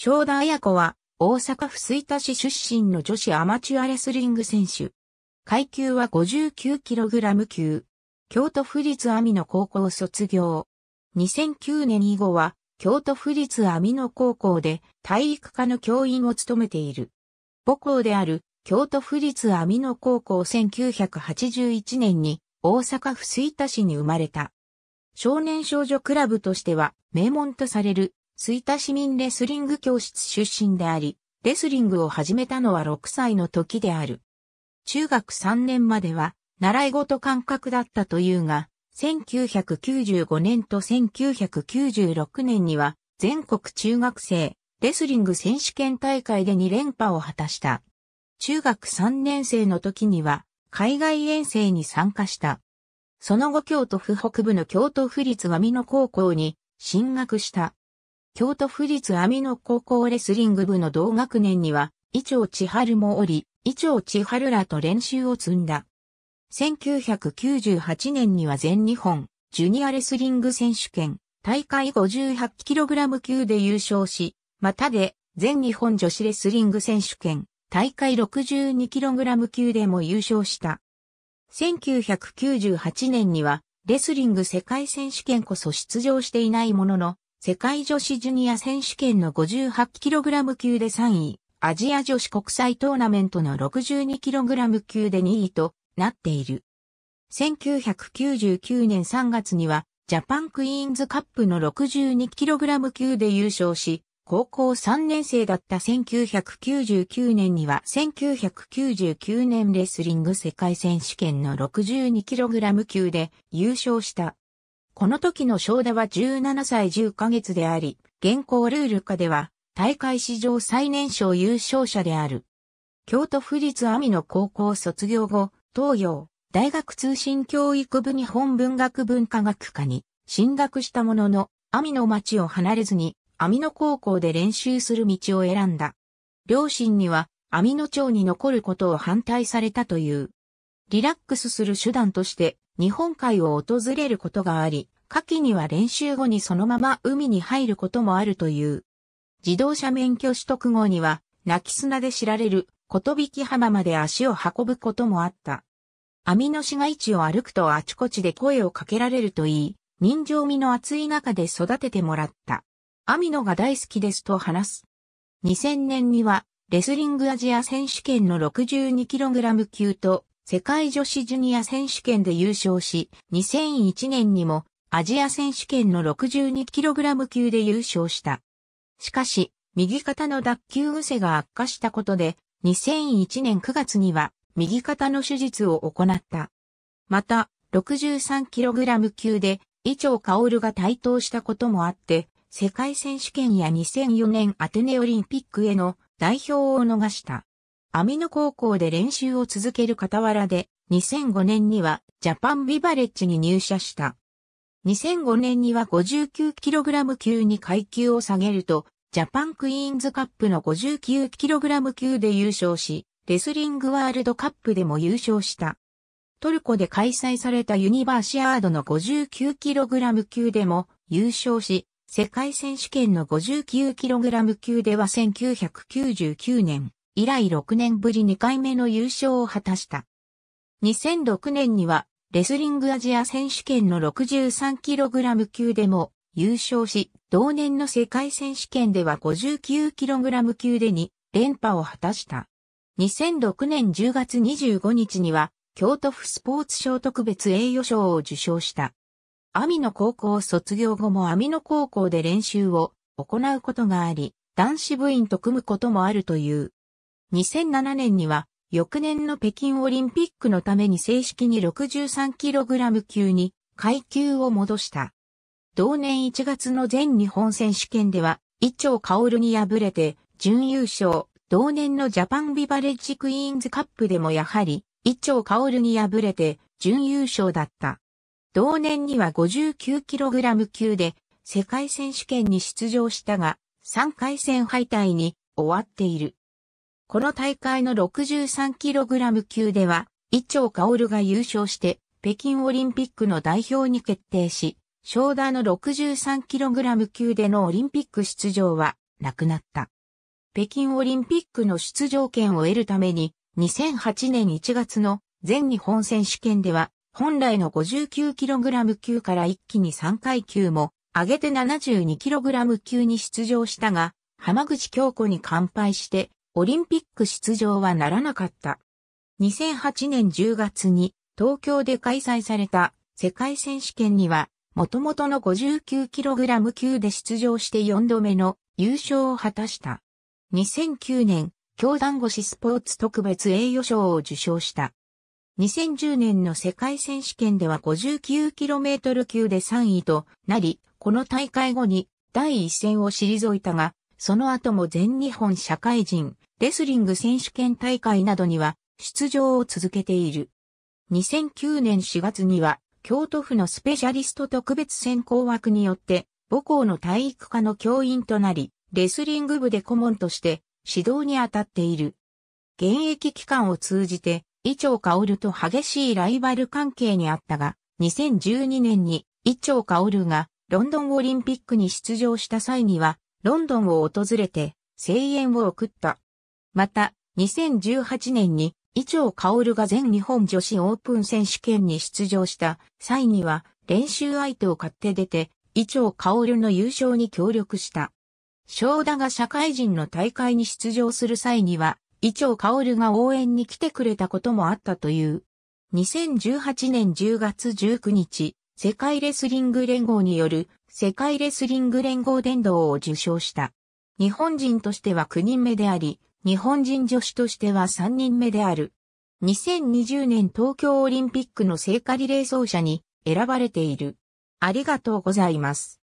正田綾子は、大阪府吹田市出身の女子アマチュアレスリング選手。階級は 59kg 級。京都府立網野高校卒業。2009年以後は、京都府立網野高校で体育科の教員を務めている。母校である京都府立網野高校1981年に大阪府吹田市に生まれた。少年少女クラブとしては名門とされる吹田市民レスリング教室出身であり、レスリングを始めたのは6歳の時である。中学3年までは、習い事感覚だったというが、1995年と1996年には、全国中学生、レスリング選手権大会で2連覇を果たした。中学3年生の時には、海外遠征に参加した。その後京都府北部の京都府立上野高校に進学した。京都府立網野高校レスリング部の同学年には、伊調千春もおり、伊調千春らと練習を積んだ。1998年には全日本、ジュニアレスリング選手権、大会 58kg 級で優勝し、またで、全日本女子レスリング選手権、大会 62kg 級でも優勝した。1998年には、レスリング世界選手権こそ出場していないものの、世界女子ジュニア選手権の 58kg 級で3位、アジア女子国際トーナメントの 62kg 級で2位となっている。1999年3月には、ジャパンクイーンズカップの 62kg 級で優勝し、高校3年生だった1999年には1999年レスリング世界選手権の 62kg 級で優勝した。この時の正田は17歳10ヶ月であり、現行ルール下では大会史上最年少優勝者である。京都府立網野高校卒業後、東洋大学通信教育部日本文学文化学科に進学したものの、網野町を離れずに網野高校で練習する道を選んだ。両親には網野町に残ることを反対されたという。リラックスする手段として日本海を訪れることがあり、夏季には練習後にそのまま海に入ることもあるという。自動車免許取得後には、泣き砂で知られる、ことびき浜まで足を運ぶこともあった。網の市街地を歩くとあちこちで声をかけられるといい、人情味の厚い中で育ててもらった。網野が大好きですと話す。2000年には、レスリングアジア選手権の 62kg 級と世界女子ジュニア選手権で優勝し、2001年にもアジア選手権の 62kg 級で優勝した。しかし、右肩の脱臼癖が悪化したことで、2001年9月には右肩の手術を行った。また、63kg 級で、伊調薫が台頭したこともあって、世界選手権や2004年アテネオリンピックへの代表を逃した。アミノ高校で練習を続ける傍らで、2005年にはジャパンビバレッジに入社した。2005年には 59kg 級に階級を下げると、ジャパンクイーンズカップの 59kg 級で優勝し、レスリングワールドカップでも優勝した。トルコで開催されたユニバーシアードの 59kg 級でも優勝し、世界選手権の 59kg 級では1999年、以来6年ぶり2回目の優勝を果たした。2006年には、レスリングアジア選手権の 63kg 級でも優勝し、同年の世界選手権では 59kg 級で2連覇を果たした。2006年10月25日には、京都府スポーツ賞特別栄誉賞を受賞した。網野高校卒業後も網野高校で練習を行うことがあり、男子部員と組むこともあるという。2007年には、翌年の北京オリンピックのために正式に 63kg 級に階級を戻した。同年1月の全日本選手権では、伊調薫に敗れて準優勝。同年のジャパンビバレッジクイーンズカップでもやはり、伊調薫に敗れて準優勝だった。同年には 59kg 級で世界選手権に出場したが、3回戦敗退に終わっている。この大会の 63kg 級では、伊調薫が優勝して、北京オリンピックの代表に決定し、翔田の 63kg 級でのオリンピック出場はなくなった。北京オリンピックの出場権を得るために、2008年1月の全日本選手権では、本来の 59kg 級から一気に3階級も、上げて 72kg 級に出場したが、浜口京子に完敗して、オリンピック出場はならなかった。2008年10月に東京で開催された世界選手権には、元々の 59kg 級で出場して4度目の優勝を果たした。2009年、教団越スポーツ特別栄誉賞を受賞した。2010年の世界選手権では 59km 級で3位となり、この大会後に第一線を退いたが、その後も全日本社会人レスリング選手権大会などには出場を続けている。2009年4月には京都府のスペシャリスト特別選考枠によって母校の体育科の教員となり、レスリング部で顧問として指導に当たっている。現役期間を通じて、伊調薫と激しいライバル関係にあったが、2012年に伊調薫がロンドンオリンピックに出場した際には、ロンドンを訪れて声援を送った。また、2018年に、伊調薫が全日本女子オープン選手権に出場した際には、練習相手を買って出て、伊調薫の優勝に協力した。翔太が社会人の大会に出場する際には、伊調薫が応援に来てくれたこともあったという。2018年10月19日、世界レスリング連合による世界レスリング連合伝道を受賞した。日本人としては9人目であり、日本人女子としては3人目である。2020年東京オリンピックの聖火リレー奏者に選ばれている。ありがとうございます。